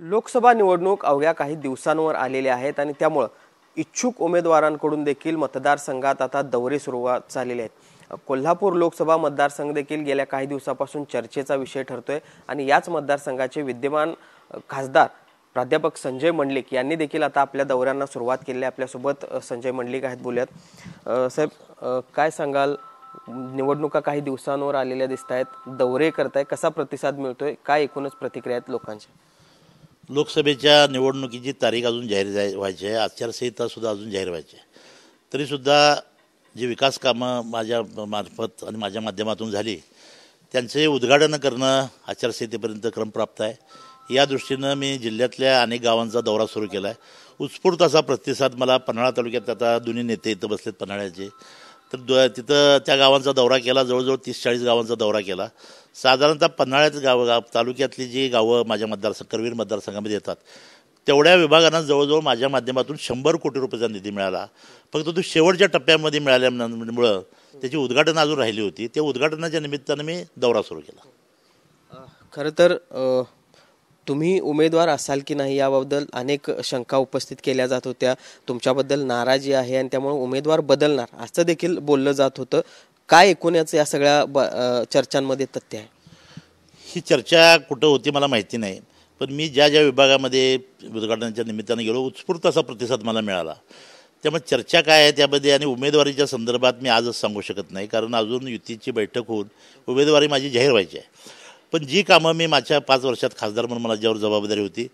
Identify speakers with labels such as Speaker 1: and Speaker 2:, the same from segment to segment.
Speaker 1: लोकसभा निवडणूक अवघ्या काही दिवसांवर आलेल्या आहेत आणि त्यामुळं इच्छुक उमेदवारांकडून देखील मतदारसंघात आता दौरे सुरुवात झालेले आहेत कोल्हापूर लोकसभा मतदारसंघ देखील गेल्या काही दिवसापासून चर्चेचा विषय ठरतोय आणि याच मतदारसंघाचे विद्यमान खासदार प्राध्यापक संजय मंडलिक यांनी देखील आता आपल्या दौऱ्यांना सुरुवात केली आहे आपल्यासोबत संजय मंडलिक आहेत बोलत साहेब काय सांगाल निवडणुका काही दिवसांवर आलेल्या दिसत आहेत दौरे करताय कसा प्रतिसाद मिळतोय काय एकूणच प्रतिक्रिया आहेत लोकांच्या
Speaker 2: लोकसभेच्या निवडणुकीची तारीख अजून जाहीर जाय व्हायची आहे आचारसंहितासुद्धा अजून जाहीर व्हायची आहे तरीसुद्धा जी विकास कामं माझ्या मार्फत आणि माझ्या माध्यमातून झाली त्यांचे उद्घाटन करणं आचारसंहितेपर्यंत क्रम प्राप्त आहे या दृष्टीनं मी जिल्ह्यातल्या अनेक गावांचा दौरा सुरू केला आहे उत्स्फूर्त असा प्रतिसाद मला पन्हाळा तालुक्यात आता दोन्ही नेते इथं बसलेत पन्हाळ्याचे तर द तिथं त्या गावांचा दौरा केला जवळजवळ तीस चाळीस गावांचा दौरा केला साधारणतः पन्हाळ्यात गाव गाव तालुक्यातली जी गावं माझ्या मतदारसंघ करवीर मतदारसंघामध्ये येतात तेवढ्या विभागांना जवळजवळ माझ्या माध्यमातून शंभर कोटी रुपयाचा निधी मिळाला फक्त तो शेवटच्या टप्प्यामध्ये मिळाल्यामुळं त्याची उद्घाटनं अजून राहिली होती त्या उद्घाटनाच्या निमित्तानं मी दौरा सुरू केला खरं तर
Speaker 1: तुम्ही उमेदवार असाल की नाही याबद्दल अनेक शंका उपस्थित केल्या जात होत्या तुमच्याबद्दल नाराजी आहे आणि त्यामुळे उमेदवार बदलणार असं देखील बोललं जात होतं काय ऐकून याचं या सगळ्या
Speaker 2: चर्चांमध्ये तथ्य आहे ही चर्चा कुठं होती मला माहिती नाही पण मी ज्या ज्या विभागामध्ये उद्घाटनाच्या निमित्तानं गेलो उत्स्फूर्त असा प्रतिसाद मला मिळाला त्यामुळे चर्चा काय आहे त्यामध्ये आणि उमेदवारीच्या संदर्भात मी आजच सांगू शकत नाही कारण अजून युतीची बैठक होऊन उमेदवारी माझी जाहीर व्हायची आहे पण जी कामं मी माझ्या पाच वर्षात खासदार म्हणून मला ज्यावर जबाबदारी होती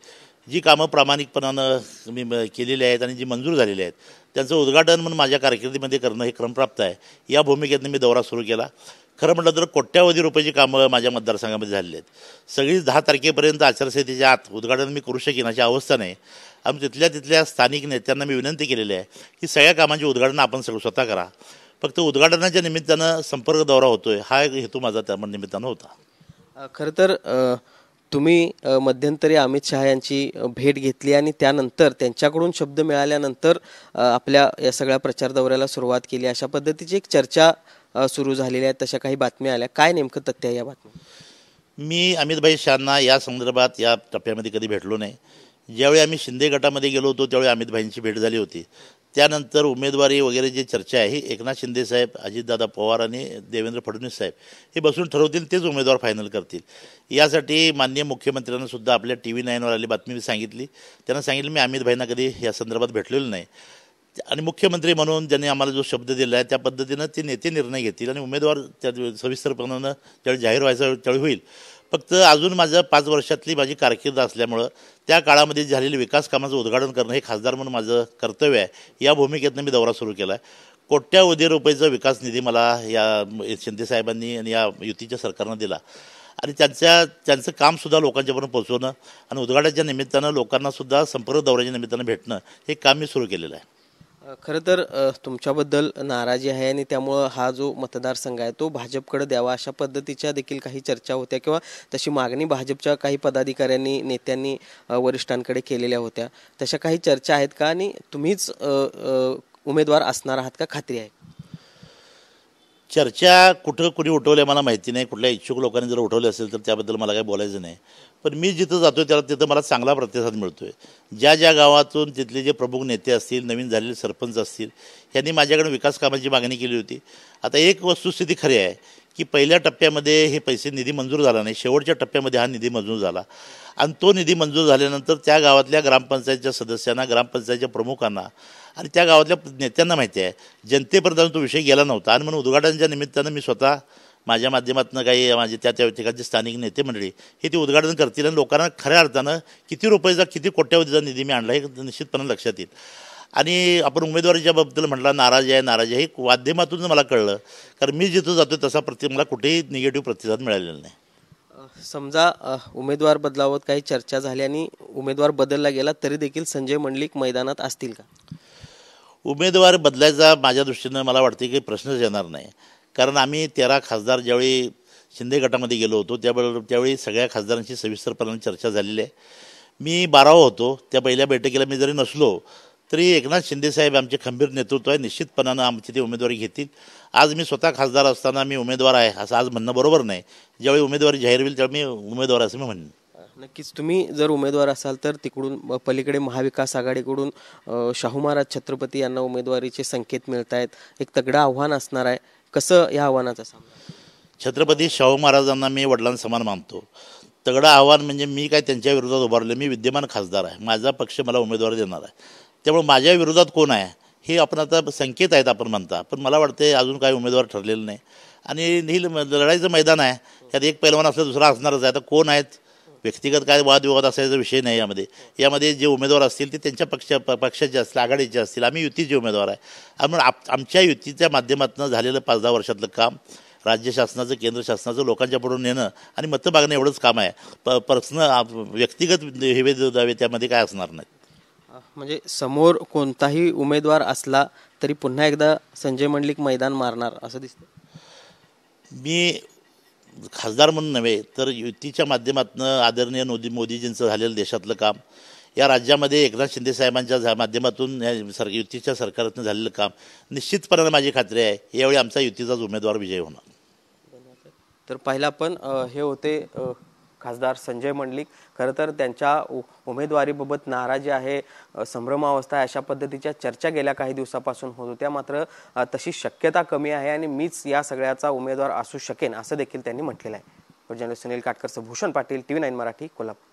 Speaker 2: जी कामं प्रामाणिकपणानं मी केलेली आहेत आणि जी मंजूर झालेली आहेत त्यांचं उद्घाटन म्हणून माझ्या कारकिर्दीमध्ये करणं हे क्रमप्राप्त आहे या भूमिकेतनं मी दौरा सुरू केला खरं म्हटलं तर कोट्यावधी रुपयाची कामं माझ्या मतदारसंघामध्ये झालेली आहेत सगळीच दहा तारखेपर्यंत आचारसंहितेच्या आत उद्घाटन मी करू शकेन अशी अवस्था नाही आम्ही तिथल्या तिथल्या स्थानिक नेत्यांना मी विनंती केलेली आहे की सगळ्या कामांची उद्घाटन आपण सगळं स्वतः करा फक्त उद्घाटनाच्या निमित्तानं संपर्क दौरा होतोय हा एक हेतू माझा त्या निमित्तानं होता खरं तर तुम्ही मध्यंतरी अमित
Speaker 1: शहा यांची भेट घेतली आणि त्यानंतर त्यांच्याकडून शब्द मिळाल्यानंतर आपल्या या सगळ्या प्रचार दौऱ्याला सुरुवात केली अशा पद्धतीची एक चर्चा सुरू झालेली आहे तशा काही बातम्या आल्या काय नेमकं तथ्य आहे या बातम्या
Speaker 2: मी अमितभाई शहांना या संदर्भात या टप्प्यामध्ये कधी भेटलो नाही ज्यावेळी आम्ही शिंदे गटामध्ये गेलो होतो त्यावेळी अमितभाईंची भेट झाली होती त्यानंतर उमेदवारी वगैरे जी चर्चा आहे एकनाथ शिंदेसाहेब अजितदादा पवार आणि देवेंद्र फडणवीस साहेब हे बसून ठरवतील तेच उमेदवार फायनल करतील यासाठी माननीय मुख्यमंत्र्यांनासुद्धा सुद्धा आपल्या टी व्ही नाईनवर आली बातमी सांगितली त्यांना सांगितलं मी अमित भाईंना कधी या संदर्भात भेटलेलो नाही आणि मुख्यमंत्री म्हणून ज्यांनी आम्हाला जो शब्द दिला आहे त्या पद्धतीनं ते नेते निर्णय घेतील आणि उमेदवार त्या सविस्तरपणानं ज्यावेळी जाहीर व्हायचा त्यावेळी होईल फक्त अजून माझं पाच वर्षातली माझी कारकीर्द असल्यामुळं त्या काळामध्ये झालेली विकास कामाचं उद्घाटन करणं हे खासदार म्हणून माझं कर्तव्य आहे या भूमिकेतनं मी दौरा सुरू केला आहे कोट्यावधी रुपयेचा विकास निधी मला या शिंदेसाहेबांनी आणि या युतीच्या सरकारनं दिला आणि त्यांच्या त्यांचं कामसुद्धा लोकांच्यापर्यंत पोहोचवणं आणि उद्घाटनाच्या निमित्तानं लोकांनासुद्धा संपर्क दौऱ्याच्या निमित्तानं भेटणं हे काम मी सुरू केलेलं आहे
Speaker 1: खरं तर तुमच्याबद्दल नाराजी आहे आणि त्यामुळं हा जो मतदारसंघ आहे तो भाजपकडे द्यावा अशा पद्धतीच्या देखील काही चर्चा होत्या किंवा तशी मागणी भाजपच्या काही पदाधिकाऱ्यांनी नेत्यांनी वरिष्ठांकडे केलेल्या होत्या तशा काही चर्चा आहेत का आणि तुम्हीच
Speaker 2: उमेदवार असणार आहात का खात्री आहे चर्चा कुठं कुणी उठवल्या मला माहिती नाही कुठल्या इच्छुक लोकांनी जर उठवले असेल तर त्याबद्दल मला काही बोलायचं नाही पण मी जिथं जातो त्याला तिथं मला चांगला प्रतिसाद मिळतो आहे ज्या ज्या गावातून तिथले जे प्रमुख नेते असतील नवीन झालेले सरपंच असतील यांनी माझ्याकडून विकास कामाची मागणी केली होती आता एक वस्तुस्थिती खरी आहे की पहिल्या टप्प्यामध्ये हे पैसे निधी मंजूर झाला नाही शेवटच्या टप्प्यामध्ये हा निधी मंजूर झाला आणि तो निधी मंजूर झाल्यानंतर त्या गावातल्या ग्रामपंचायतच्या सदस्यांना ग्रामपंचायतच्या प्रमुखांना आणि त्या गावातल्या नेत्यांना माहिती आहे जनतेपर्यंत तो विषय गेला नव्हता आणि म्हणून उद्घाटनाच्या निमित्तानं मी स्वतः माझ्या माध्यमातून काही माझे त्या त्या ठिकाणचे स्थानिक नेते मंडळी हे ते उद्घाटन करतील आणि लोकांना खऱ्या अर्थानं किती रुपयाचा किती कोट्यावधीचा निधी मी आणला हे निश्चितपणे लक्षात येईल आणि आपण उमेदवारीच्या बाबतीत म्हटला नाराज आहे नाराज आहे हे माध्यमातून मला कळलं कारण मी जिथं जातो तसा प्रति मला कुठेही निगेटिव्ह प्रतिसाद मिळालेला नाही
Speaker 1: समजा उमेदवार बदलावत काही चर्चा झाली आणि
Speaker 2: उमेदवार बदलला गेला तरी देखील संजय मंडलिक मैदानात असतील का उमेदवार बदलायचा माझ्या दृष्टीनं मला वाटते की प्रश्नच येणार नाही कारण आम्ही तेरा खासदार ज्यावेळी शिंदे गटामध्ये गेलो होतो त्याबरोबर त्यावेळी सगळ्या खासदारांशी सविस्तरपणाने चर्चा झालेली आहे मी बारावा होतो त्या पहिल्या बैठकीला मी जरी नसलो तरी एकनाथ शिंदेसाहेब आमचे खंबीर नेतृत्व आहे निश्चितपणानं आमची ते उमेदवारी घेतील आज मी स्वतः खासदार असताना मी उमेदवार आहे असं आज म्हणणं बरोबर नाही ज्यावेळी उमेदवारी जाहीर होईल त्यावेळी मी उमेदवार असं मी म्हणेन नक्कीच तुम्ही जर उमेदवार
Speaker 1: असाल तर तिकडून पलीकडे महाविकास आघाडीकडून शाहू महाराज छत्रपती यांना उमेदवारीचे
Speaker 2: संकेत मिळत आहेत एक तगडा आव्हान असणार आहे कसं या आव्हानाचा सामना छत्रपती शाहू महाराजांना मी वडिलांसमान मानतो तगडं आव्हान म्हणजे मी काय त्यांच्या विरोधात उभारले मी विद्यमान खासदार आहे माझा पक्ष मला उमेदवार देणार आहे त्यामुळे माझ्या विरोधात कोण आहे हे आपण आता संकेत आहेत आपण म्हणता पण मला वाटते अजून काही उमेदवार ठरलेलं नाही आणि ही लढाईचं मैदान आहे त्यात एक पैलवान असलं दुसरा असणारच आहे आता कोण आहेत व्यक्तिगत काय वादविवाद असायचा विषय नाही यामध्ये यामध्ये जे उमेदवार असतील ते त्यांच्या पक्ष पक्षाचे असतील आघाडीचे असतील आम्ही युतीचे उमेदवार आहे म्हणून आप आमच्या युतीच्या माध्यमातून झालेलं पाच दहा वर्षातलं काम राज्य शासनाचं केंद्र शासनाचं लोकांच्या पुढून नेणं आणि मतं मागणं एवढंच काम आहे प पर्सनल व्यक्तिगत हे दावे त्यामध्ये काय असणार नाही
Speaker 1: म्हणजे समोर कोणताही उमेदवार असला
Speaker 2: तरी पुन्हा एकदा संजय मंडलिक मैदान मारणार असं दिसतं मी खासदार म्हणून नव्हे तर युतीच्या माध्यमातून आदरणीय मोदी मोदीजींचं झालेलं देशातलं काम या राज्यामध्ये एकनाथ शिंदे साहेबांच्या माध्यमातून या सर युतीच्या सरकारातून झालेलं काम निश्चितपणाने माझी खात्री आहे यावेळी आमचा युतीचाच उमेदवार विजय होणार
Speaker 1: तर पहिला पण हे होते खासदार संजय मंडलिक खरं तर त्यांच्या उमेदवारीबाबत नाराजी आहे संभ्रमावस्था अशा पद्धतीच्या चर्चा गेल्या काही दिवसापासून होत होत्या मात्र तशी शक्यता कमी आहे आणि मीच या सगळ्याचा उमेदवार असू शकेन असं देखील त्यांनी म्हटलेलं आहे सुनील काटकरचं Bhushan Patil T V nine Marathi Kolhapur